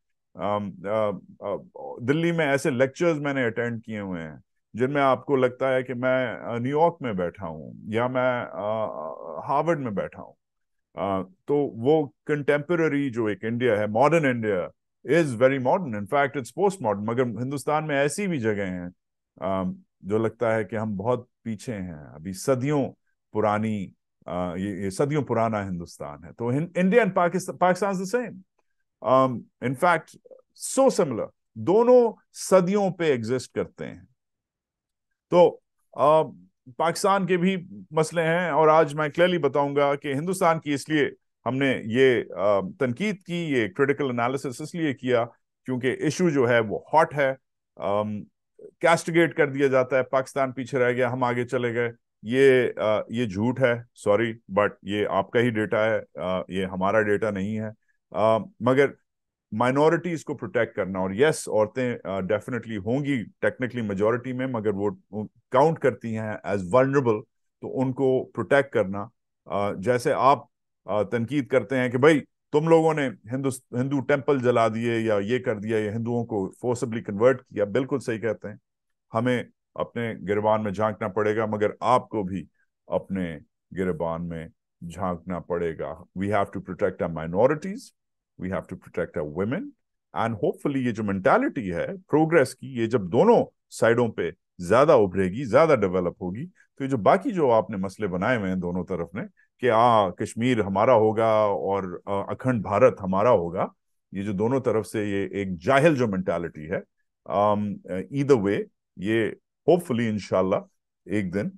दिल्ली में ऐसे लेक्चर्स मैंने अटेंड किए हुए हैं जिनमें आपको लगता है कि मैं न्यूयॉर्क में बैठा हूँ या मैं हार्वर्ड में बैठा हूँ तो वो कंटेम्पररी जो एक इंडिया है modern India is very modern in fact it's post modern मगर हिंदुस्तान में ऐसी भी जगह हैं जो लगता है कि हम बहुत पीछे हैं अभी सदियों पुरानी ये, ये सदियों पुराना हिंदुस्तान है तो India and Pakistan Pakistan same in fact so similar दोनों सदियों पे एग्जिस्ट करते हैं तो पाकिस्तान के भी मसले हैं और आज मैं क्लियरली बताऊंगा कि हिंदुस्तान की इसलिए हमने ये तनकीद की ये क्रिटिकल एनालिसिस इसलिए किया क्योंकि इशू जो है वो हॉट है कैस्टिगेट कर दिया जाता है पाकिस्तान पीछे रह गया हम आगे चले गए ये आ, ये झूठ है सॉरी बट ये आपका ही डेटा है आ, ये हमारा डेटा नहीं है आ, मगर माइनॉरिटीज को प्रोटेक्ट करना और यस औरतें डेफिनेटली होंगी टेक्निकली मेजोरिटी में मगर वो काउंट करती हैं एज वर्नरेबल तो उनको प्रोटेक्ट करना जैसे आप तनकीद करते हैं कि भाई तुम लोगों ने हिंदू हिंदू टेम्पल जला दिए या ये कर दिया या हिंदुओं को फोर्सबली कन्वर्ट किया बिल्कुल सही कहते हैं हमें अपने गिरबान में झांकना पड़ेगा मगर आपको भी अपने गिरबान में झांकना पड़ेगा we have to protect our minorities we have to protect our women and hopefully ये जो मेंटालिटी है प्रोग्रेस की ये जब दोनों साइडों पे ज्यादा उभरेगी ज्यादा डेवलप होगी तो ये जो बाकी जो आपने मसले बनाए हुए हैं दोनों तरफ ने कि हाँ कश्मीर हमारा होगा और अखंड भारत हमारा होगा ये जो दोनों तरफ से ये एक जाहिल जो मेंटालिटी है ईदर um, वे ये होपफुली इनशाला एक दिन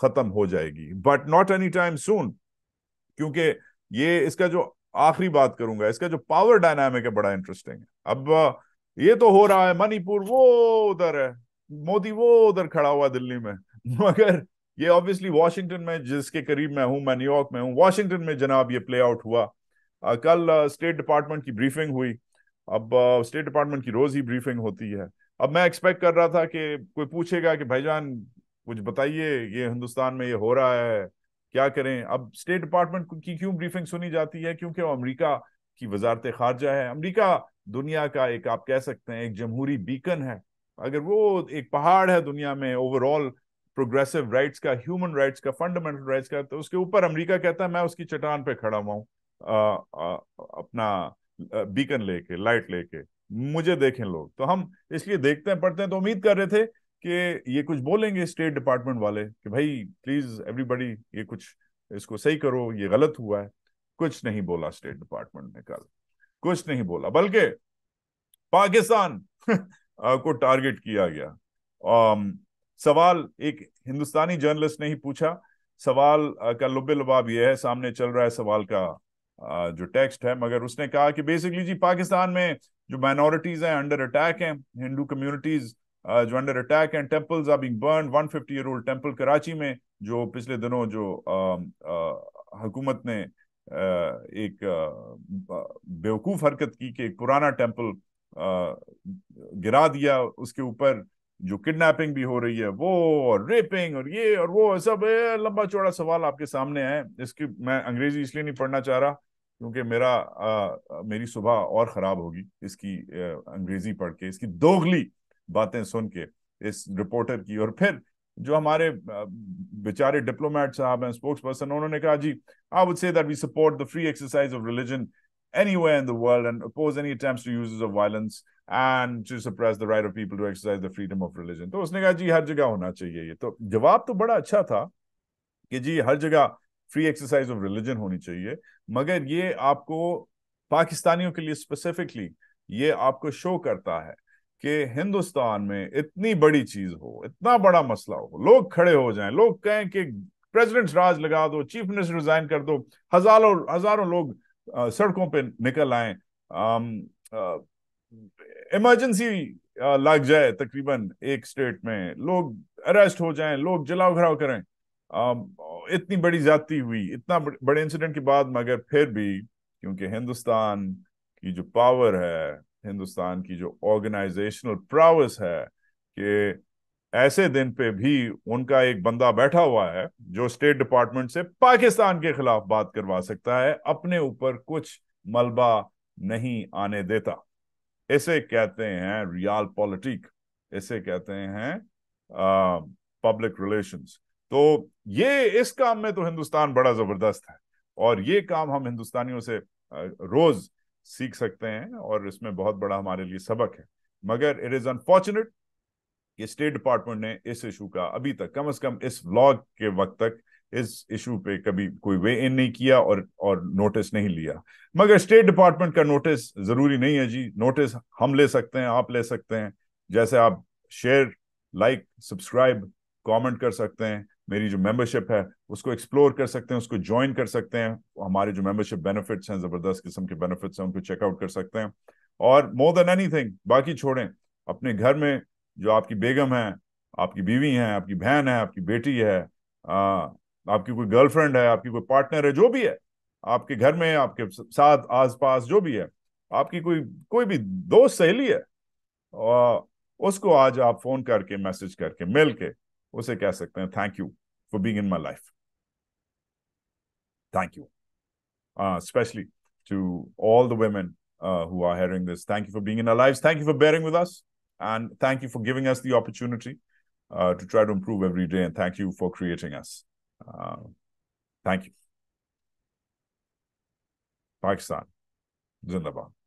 खत्म हो जाएगी but not any time soon क्योंकि ये इसका जो आखिरी बात करूंगा इसका जो पावर डायनामिक है बड़ा इंटरेस्टिंग है अब ये तो हो रहा है मणिपुर वो उधर है मोदी वो उधर खड़ा हुआ दिल्ली में मगर ये ऑब्वियसली वाशिंगटन में जिसके करीब मैं हूं मैं न्यूयॉर्क में हूं वॉशिंगटन में जनाब ये प्ले आउट हुआ आ, कल स्टेट डिपार्टमेंट की ब्रीफिंग हुई अब स्टेट डिपार्टमेंट की रोज ही ब्रीफिंग होती है अब मैं एक्सपेक्ट कर रहा था कि कोई पूछेगा कि भाईजान कुछ बताइए ये हिंदुस्तान में ये हो रहा है क्या करें अब स्टेट डिपार्टमेंट की क्यों ब्रीफिंग सुनी जाती है क्योंकि वो अमरीका की वजारत खारजा है अमरीका दुनिया का एक आप कह सकते हैं एक जमहूरी बीकन है अगर वो एक पहाड़ है दुनिया में ओवरऑल प्रोग्रेसिव राइट्स का ह्यूमन राइट्स का फंडामेंटल राइट्स का तो उसके ऊपर अमेरिका कहता है मैं उसकी चट्टान पे खड़ा हुआ हूँ अपना बीकन लेके लाइट लेके मुझे देखें लोग तो हम इसलिए देखते हैं पढ़ते हैं तो उम्मीद कर रहे थे कि ये कुछ बोलेंगे स्टेट डिपार्टमेंट वाले कि भाई प्लीज एवरीबडी ये कुछ इसको सही करो ये गलत हुआ है कुछ नहीं बोला स्टेट डिपार्टमेंट ने कल कुछ नहीं बोला बल्कि पाकिस्तान को टारगेट किया गया um, सवाल एक हिंदुस्तानी जर्नलिस्ट ने ही पूछा सवाल का लुबे लबाब यह है सामने चल रहा है सवाल का जो टेक्स्ट है मगर उसने कहा कि बेसिकली जी पाकिस्तान में जो माइनॉरिटीज हैं अंडर अटैक हैं हिंदू कम्युनिटीज जो अंडर अटैक हैं temples are being burn 150 year old temple Karachi में जो पिछले दिनों जो हुकूमत ने एक बेवकूफ हरकत की कि एक पुराना टेम्पल गिरा दिया उसके ऊपर जो किडनैपिंग भी हो रही है वो और रेपिंग और ये और वो सब लंबा चौड़ा सवाल आपके सामने आए इसकी मैं अंग्रेजी इसलिए नहीं पढ़ना चाह रहा क्योंकि मेरा आ, मेरी सुबह और खराब होगी इसकी आ, अंग्रेजी पढ़ के इसकी दोगली बातें सुन के इस रिपोर्टर की और फिर जो हमारे बेचारे डिप्लोमेट साहब हैं स्पोक्स पर्सन उन्होंने कहा जी I would say that we support the free exercise of religion anywhere in the world and oppose any attempts to use of violence and to suppress the right of people to exercise the freedom of religion. तो उसने कहा जी हर जगह होना चाहिए ये तो जवाब तो बड़ा अच्छा था कि जी हर जगह फ्री एक्सरसाइज ऑफ रिलीजन होनी चाहिए मगर ये आपको पाकिस्तानियों के लिए स्पेसिफिकली ये आपको शो करता है कि हिंदुस्तान में इतनी बड़ी चीज हो इतना बड़ा मसला हो लोग खड़े हो जाएं लोग कहें कि प्रेसिडेंट राज लगा दो चीफ मिनिस्टर रिजाइन कर दो हजारों हजारों लोग सड़कों पे निकल आए इमरजेंसी लग जाए तकरीबन एक स्टेट में लोग अरेस्ट हो जाएं लोग जलाओ घराव करें इतनी बड़ी जाति हुई इतना बड़े इंसिडेंट के बाद मगर फिर भी क्योंकि हिंदुस्तान की जो पावर है हिंदुस्तान की जो ऑर्गेनाइजेशनल प्रावस है कि ऐसे दिन पे भी उनका एक बंदा बैठा हुआ है जो स्टेट डिपार्टमेंट से पाकिस्तान के खिलाफ बात करवा सकता है अपने ऊपर कुछ मलबा नहीं आने देता इसे कहते हैं रियल पॉलिटिक इसे कहते हैं पब्लिक रिलेशंस तो ये इस काम में तो हिंदुस्तान बड़ा जबरदस्त है और ये काम हम हिंदुस्तानियों से रोज सीख सकते हैं और इसमें बहुत बड़ा हमारे लिए सबक है मगर इट इज अनफॉर्चुनेट कि स्टेट डिपार्टमेंट ने इस इशू का अभी तक कम से कम इस व्लॉग के वक्त तक इस इशू पे कभी कोई वे इन नहीं किया और और नोटिस नहीं लिया मगर स्टेट डिपार्टमेंट का नोटिस जरूरी नहीं है जी नोटिस हम ले सकते हैं आप ले सकते हैं जैसे आप शेयर लाइक सब्सक्राइब कमेंट कर सकते हैं मेरी जो मेंबरशिप है उसको एक्सप्लोर कर सकते हैं उसको ज्वाइन कर सकते हैं हमारे जो मेंबरशिप बेनिफिट्स हैं जबरदस्त किस्म के बेनिफिट्स हैं उनको चेकआउट कर सकते हैं और मोर देन एनीथिंग बाकी छोड़ें अपने घर में जो आपकी बेगम है आपकी बीवी है आपकी बहन है आपकी बेटी है आ, आपकी कोई गर्लफ्रेंड है आपकी कोई पार्टनर है जो भी है आपके घर में आपके साथ आसपास जो भी है आपकी कोई कोई भी दोस्त सहेली है और उसको आज आप फोन करके मैसेज करके मिल के उसे कह सकते हैं thank you for being in my life thank you specially to all the women who are hearing this thank you for being in being life thank you for bearing with us And thank you for giving us the opportunity uh, to try to improve every day. And thank you for creating us. Uh, thank you. Pakistan, Zindabad.